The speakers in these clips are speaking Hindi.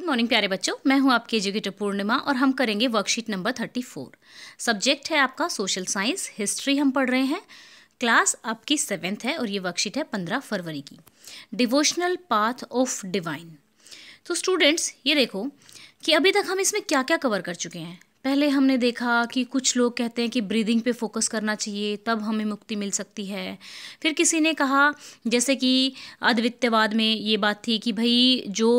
गुड मॉर्निंग प्यारे बच्चों मैं हूं आपकी एजुकेटर पूर्णिमा और हम करेंगे worksheet number thirty four subject है आपका सोशल साइंस हिस्ट्री हम पढ़ रहे हैं क्लास आपकी सेवेंथ है और ये वर्कशीट है पंद्रह फरवरी की डिवोशनल पाथ ऑफ डिवाइन तो स्टूडेंट्स ये देखो कि अभी तक हम इसमें क्या क्या कवर कर चुके हैं पहले हमने देखा कि कुछ लोग कहते हैं कि ब्रीदिंग पे फोकस करना चाहिए तब हमें मुक्ति मिल सकती है फिर किसी ने कहा जैसे कि अद्वित्यवाद में ये बात थी कि भाई जो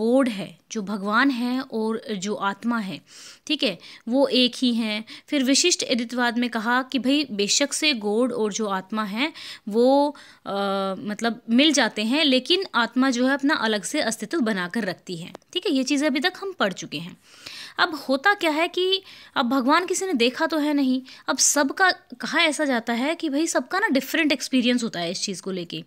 गोड है जो भगवान है और जो आत्मा है ठीक है वो एक ही हैं फिर विशिष्ट अद्वितवाद में कहा कि भाई बेशक से गोड और जो आत्मा है वो आ, मतलब मिल जाते हैं लेकिन आत्मा जो है अपना अलग से अस्तित्व बनाकर रखती है ठीक है ये चीज़ें अभी तक हम पढ़ चुके हैं अब होता क्या है कि अब भगवान किसी ने देखा तो है नहीं अब सबका कहा ऐसा जाता है कि भाई सबका ना डिफरेंट एक्सपीरियंस होता है इस चीज़ को लेके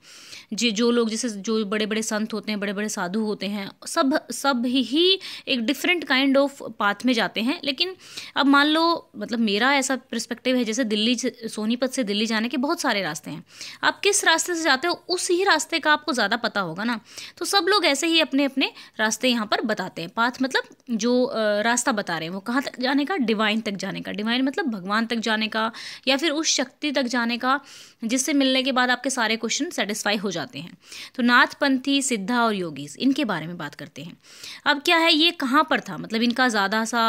जी जो लोग जैसे जो बड़े बड़े संत होते हैं बड़े बड़े साधु होते हैं सब सब ही, ही एक डिफरेंट काइंड ऑफ पाथ में जाते हैं लेकिन अब मान लो मतलब मेरा ऐसा परस्पेक्टिव है जैसे दिल्ली सोनीपत से दिल्ली जाने के बहुत सारे रास्ते हैं आप किस रास्ते से जाते हो उस ही रास्ते का आपको ज़्यादा पता होगा ना तो सब लोग ऐसे ही अपने अपने रास्ते यहाँ पर बताते हैं पाथ मतलब जो रास्ते रास्ता बता रहे हैं वो कहाँ तक जाने का डिवाइन तक जाने का डिवाइन मतलब भगवान तक जाने का या फिर उस शक्ति तक जाने का जिससे मिलने के बाद आपके सारे क्वेश्चन सेटिस्फाई हो जाते हैं तो नाथपंथी सिद्धा और योगीज इनके बारे में बात करते हैं अब क्या है ये कहाँ पर था मतलब इनका ज़्यादा सा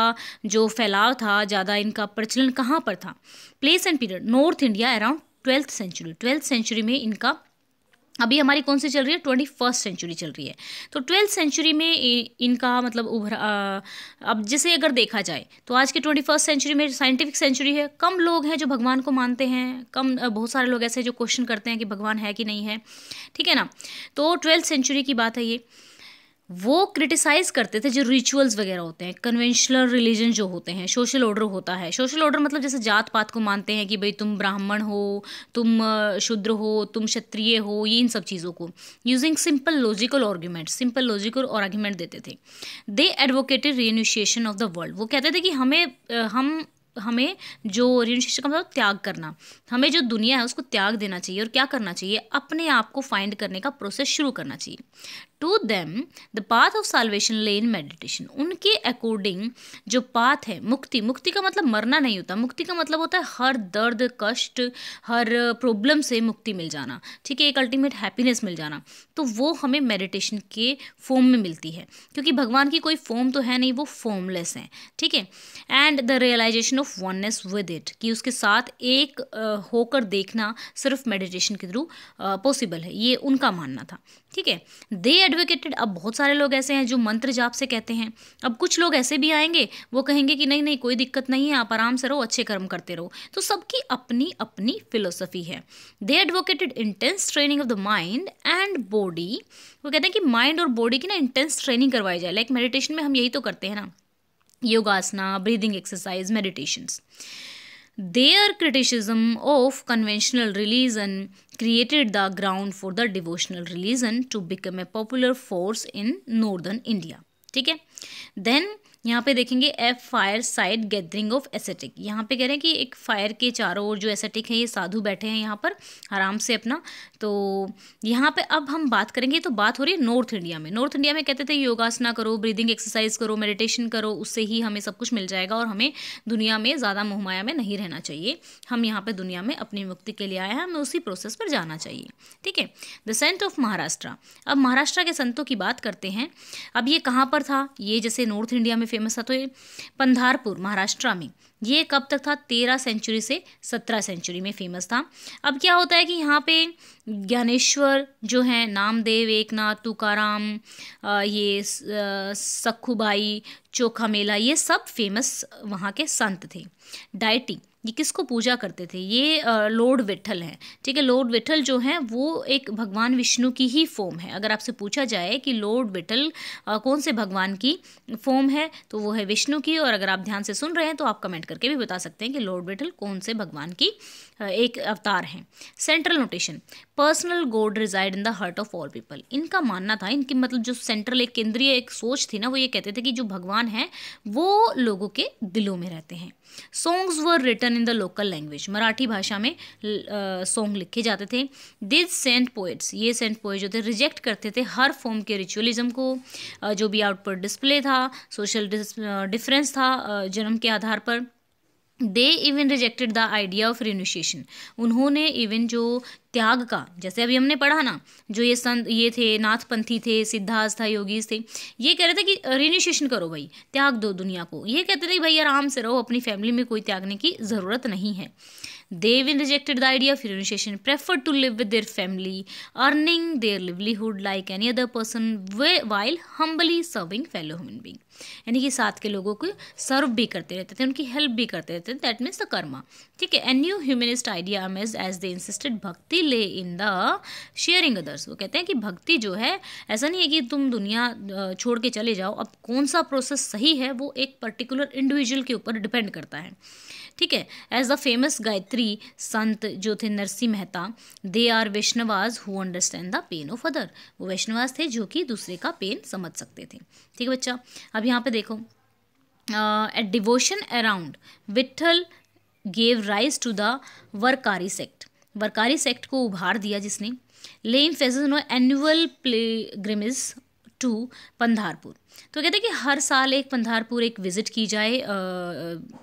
जो फैलाव था ज़्यादा इनका प्रचलन कहाँ पर था place and period north India around twelfth century twelfth century में इनका अभी हमारी कौन सी चल रही है ट्वेंटी फर्स्ट सेंचुरी चल रही है तो ट्वेल्थ सेंचुरी में इनका मतलब उभरा अब जैसे अगर देखा जाए तो आज के ट्वेंटी फर्स्ट सेंचुरी में साइंटिफिक सेंचुरी है कम लोग हैं जो भगवान को मानते हैं कम बहुत सारे लोग ऐसे जो क्वेश्चन करते हैं कि भगवान है कि नहीं है ठीक है ना तो ट्वेल्थ सेंचुरी की बात है ये वो क्रिटिसाइज़ करते थे जो रिचुअल्स वगैरह होते हैं कन्वेंशनल रिलीजन जो होते हैं सोशल ऑर्डर होता है सोशल ऑर्डर मतलब जैसे जात पात को मानते हैं कि भाई तुम ब्राह्मण हो तुम शूद्र हो तुम क्षत्रिय हो ये इन सब चीज़ों को using simple logical argument simple logical और आर्ग्यूमेंट देते थे they advocated renunciation of the world वो कहते थे कि हमें हम हमें जो ऋण शिक्षा का मतलब त्याग करना हमें जो दुनिया है उसको त्याग देना चाहिए और क्या करना चाहिए अपने आप को फाइंड करने का प्रोसेस शुरू करना चाहिए to them the path of salvation lay in meditation उनके अकॉर्डिंग जो पाथ है मुक्ति मुक्ति का मतलब मरना नहीं होता मुक्ति का मतलब होता है हर दर्द कष्ट हर प्रॉब्लम से मुक्ति मिल जाना ठीक है एक अल्टीमेट हैप्पीनेस मिल जाना तो वो हमें मेडिटेशन के फॉर्म में मिलती है क्योंकि भगवान की कोई फॉर्म तो है नहीं वो फॉर्मलेस है ठीक है and the realization of oneness with it कि उसके साथ एक होकर देखना सिर्फ मेडिटेशन के थ्रू पॉसिबल है ये उनका मानना था ठीक है दे एडवोकेटेड अब बहुत सारे लोग ऐसे हैं जो मंत्र जाप से कहते हैं अब कुछ लोग ऐसे भी आएंगे वो कहेंगे कि नहीं नहीं कोई दिक्कत नहीं है आप आराम से रहो अच्छे कर्म करते रहो तो सबकी अपनी अपनी फिलोसफी है they advocated intense training of the mind and body वो कहते हैं कि माइंड और बॉडी की ना इंटेंस ट्रेनिंग करवाई जाए लाइक like मेडिटेशन में हम यही तो करते हैं ना yogasana breathing exercise meditation they are criticism of conventional religion created the ground for the devotional religion to become a popular force in northern India ठीक है देन यहाँ पे देखेंगे a fire side gathering of ascetic यहाँ पे कह रहे हैं कि एक फायर के चारों ओर जो एसेटिक है ये साधु बैठे हैं यहाँ पर आराम से अपना तो यहाँ पे अब हम बात करेंगे तो बात हो रही है नॉर्थ इंडिया में नॉर्थ इंडिया में कहते थे योगासना करो ब्रीदिंग एक्सरसाइज करो मेडिटेशन करो उससे ही हमें सब कुछ मिल जाएगा और हमें दुनिया में ज़्यादा मुहमाया में नहीं रहना चाहिए हम यहाँ पर दुनिया में अपनी मुक्ति के लिए आए हैं हमें उसी प्रोसेस पर जाना चाहिए ठीक है द सेंट ऑफ महाराष्ट्र अब महाराष्ट्र के संतों की बात करते हैं अब ये कहाँ पर था ये जैसे नॉर्थ इंडिया में फेमस था तो ये पंधारपुर महाराष्ट्र में ये कब तक था तेरह सेंचुरी से सत्रह सेंचुरी में फेमस था अब क्या होता है कि यहाँ पे ज्ञानेश्वर जो है नामदेव एकनाथ तुकाराम ये सखुबाई चोखा मेला ये सब फेमस वहाँ के संत थे डाइटिंग ये किसको पूजा करते थे ये लॉर्ड विठल हैं ठीक है लॉर्ड विठल जो हैं वो एक भगवान विष्णु की ही फॉर्म है अगर आपसे पूछा जाए कि लॉर्ड विठल कौन से भगवान की फॉर्म है तो वो है विष्णु की और अगर आप ध्यान से सुन रहे हैं तो आप कमेंट करके भी बता सकते हैं कि लॉर्ड विठल कौन से भगवान की एक अवतार हैं central notation personal god resided in the heart of all people इनका मानना था इनकी मतलब जो सेंट्रल एक केंद्रीय एक सोच थी ना वो ये कहते थे कि जो भगवान हैं वो लोगों के दिलों में रहते हैं songs were written written in the local language Marathi भाषा में सॉन्ग लिखे जाते थे दिज सेंट पोइट्स ये सेंट पोइट जो थे रिजेक्ट करते थे हर फॉर्म के रिचुअलिज्म को जो भी आउटपुट डिस्प्ले था सोशल डिफरेंस था जन्म के आधार पर they even rejected the idea of renunciation उन्होंने इवन जो त्याग का जैसे अभी हमने पढ़ा ना जो ये संत ये थे नाथपंथी थे सिद्धार्थ था योगीज थे ये कह रहे थे कि रिन्यूशिएशन करो भाई त्याग दो दुनिया को ये कहते थे भाई आराम से रहो अपनी फैमिली में कोई त्यागने की ज़रूरत नहीं है they even rejected the idea of renunciation prefer to live with their family earning their livelihood like any other person way while humbly serving fellow human being यानी कि साथ के लोगों को सर्व भी करते रहते थे उनकी हेल्प भी करते रहते थे दैट मीन्स द कर्मा ठीक है a new humanist idea maze as they insisted bhakti lay in the sharing others वो कहते हैं कि भक्ति जो है ऐसा नहीं है कि तुम दुनिया छोड़ के चले जाओ अब कौन सा प्रोसेस सही है वो एक पर्टिकुलर इंडिविजुअल के ऊपर डिपेंड करता है ठीक है एज द फेमस गायत्री संत जो थे Narsinh Mehta they are Vaishnavas who understand the pain of other वो वैष्णवाज थे जो कि दूसरे का पेन समझ सकते थे ठीक है बच्चा अब यहाँ पे देखो at devotion around Vithal gave rise to the Warkari sect Warkari sect को उभार दिया जिसने लेम फेज no annual pilgrimages to Pandharpur तो कहते हैं कि हर साल एक पंधारपुर एक विजिट की जाए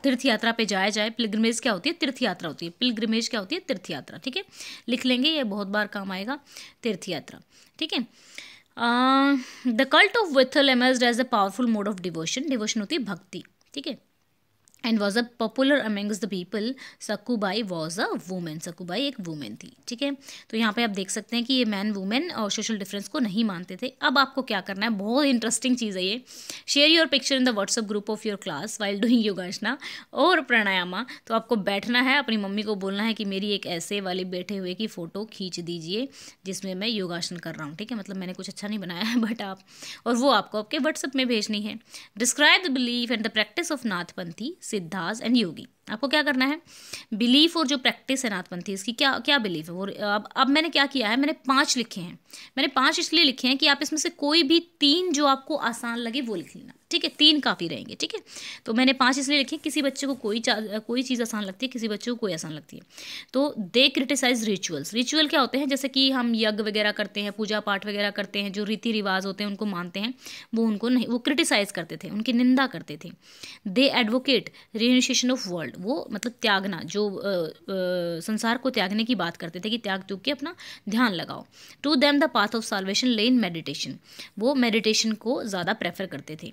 तीर्थ यात्रा पे जाया जाए पिलग्रमेज क्या होती है तीर्थ यात्रा होती है पिलग्रमेज क्या होती है तीर्थ यात्रा ठीक है लिख लेंगे ये बहुत बार काम आएगा तीर्थ यात्रा ठीक है the cult of Vithal emerge as a powerful mode of devotion devotion होती है भक्ति ठीक है and was a popular amongst the people Sakubai was a women Sakubai एक वूमेन थी ठीक है तो यहाँ पे आप देख सकते हैं कि ये मैन वूमेन और सोशल डिफरेंस को नहीं मानते थे अब आपको क्या करना है बहुत इंटरेस्टिंग चीज़ है ये share your picture in the WhatsApp group of your class while doing yogasana और प्राणायामा तो आपको बैठना है अपनी मम्मी को बोलना है कि मेरी एक ऐसे वाले बैठे हुए की फ़ोटो खींच दीजिए जिसमें मैं योगासन कर रहा हूँ ठीक है मतलब मैंने कुछ अच्छा नहीं बनाया है बट आप और वो आपको आपके व्हाट्सअप में भेजनी है describe the belief and the practice of Nathpanthi Siddhas and Yogi. आपको क्या करना है बिलीफ और जो प्रैक्टिस है नाथपंथी इसकी क्या क्या बिलीफ है वो अब अब मैंने क्या किया है मैंने पांच लिखे हैं मैंने पांच इसलिए लिखे हैं कि आप इसमें से कोई भी तीन जो आपको आसान लगे वो लिख लेना ठीक है तीन काफ़ी रहेंगे ठीक है तो मैंने पांच इसलिए लिखे किसी बच्चे को कोई कोई चीज़ आसान लगती है किसी बच्चे को कोई आसान लगती है तो दे क्रिटिसाइज रिचुअल्स रिचुअल क्या होते हैं जैसे कि हम यज्ञ वगैरह करते हैं पूजा पाठ वगैरह करते हैं जो रीति रिवाज होते हैं उनको मानते हैं वो उनको नहीं वो क्रिटिसाइज करते थे उनकी निंदा करते थे they advocate renunciation of world वो मतलब त्यागना जो आ, आ, संसार को त्यागने की बात करते थे कि त्याग त्यूग के अपना ध्यान लगाओ to them the path of salvation lay in meditation वो मेडिटेशन को ज़्यादा प्रेफर करते थे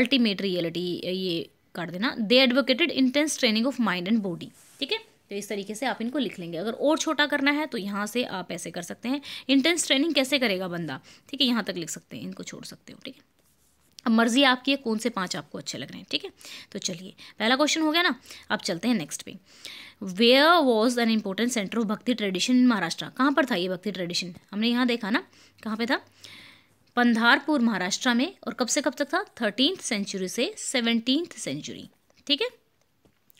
अल्टीमेट रियलिटी ये कर देना they advocated intense training of mind and body ठीक है तो इस तरीके से आप इनको लिख लेंगे अगर और छोटा करना है तो यहाँ से आप ऐसे कर सकते हैं इंटेंस ट्रेनिंग कैसे करेगा बंदा ठीक है यहाँ तक लिख सकते हैं इनको छोड़ सकते हो ठीक है अब मर्जी आपकी है कौन से पांच आपको अच्छे लग रहे हैं ठीक है तो चलिए पहला क्वेश्चन हो गया ना अब चलते हैं नेक्स्ट पे where was an important centre of bhakti tradition in Maharashtra कहाँ पर था ये भक्ति ट्रेडिशन हमने यहाँ देखा ना कहाँ पे था पंधारपुर महाराष्ट्र में और कब से कब तक था थर्टीन सेंचुरी से सेवनटीन सेंचुरी ठीक है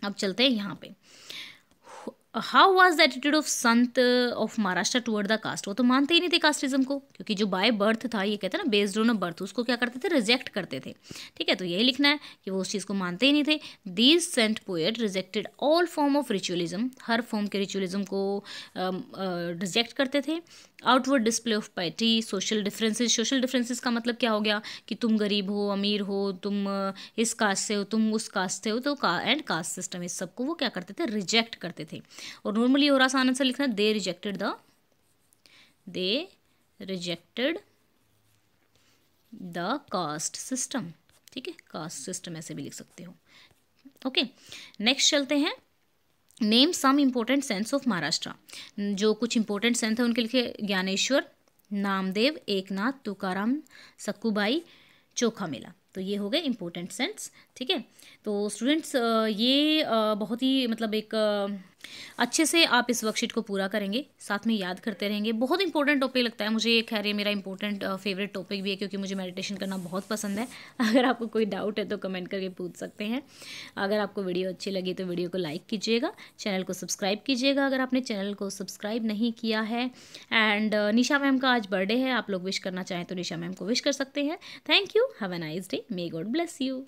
अब चलते हैं यहाँ पे how was the attitude of sant of Maharashtra toward the caste वो तो मानते ही नहीं थे कास्टिज्म को क्योंकि जो बाय बर्थ था ये कहते ना बेस्ड ऑन बर्थ उसको क्या करते थे रिजेक्ट करते थे ठीक है तो यही लिखना है कि वो उस चीज़ को मानते ही नहीं थे these saint poet rejected all form of ritualism हर फॉर्म के रिचुअलिज्म को रिजेक्ट um, uh, करते थे outward display of piety social differences social differences का मतलब क्या हो गया कि तुम गरीब हो अमीर हो तुम इस कास्ट से हो तुम उस कास्ट से हो तो का एंड कास्ट सिस्टम इस सबको वो क्या करते थे रिजेक्ट करते थे और नॉर्मली और आसान आंसर लिखना they rejected the they rejected the caste system ठीक है कास्ट सिस्टम ऐसे भी लिख सकते हो ओके okay. नेक्स्ट चलते हैं name some important saints of Maharashtra जो कुछ इम्पोर्टेंट सेंस हैं उनके लिखे ज्ञानेश्वर नामदेव एकनाथ तुकाराम सक्कूबाई चोखा मेला तो ये हो गए इम्पोर्टेंट सेंस ठीक है तो स्टूडेंट्स ये बहुत ही मतलब एक अच्छे से आप इस वर्कशीट को पूरा करेंगे साथ में याद करते रहेंगे बहुत इंपॉर्टेंट टॉपिक लगता है मुझे ये खैर ये मेरा इंपॉर्टेंट फेवरेट टॉपिक भी है क्योंकि मुझे मेडिटेशन करना बहुत पसंद है अगर आपको कोई डाउट है तो कमेंट करके पूछ सकते हैं अगर आपको वीडियो अच्छी लगी तो वीडियो को लाइक कीजिएगा चैनल को सब्सक्राइब कीजिएगा अगर आपने चैनल को सब्सक्राइब नहीं किया है एंड निशा मैम का आज बर्थडे है आप लोग विश करना चाहें तो निशा मैम को विश कर सकते हैं thank you have a nice day may God bless you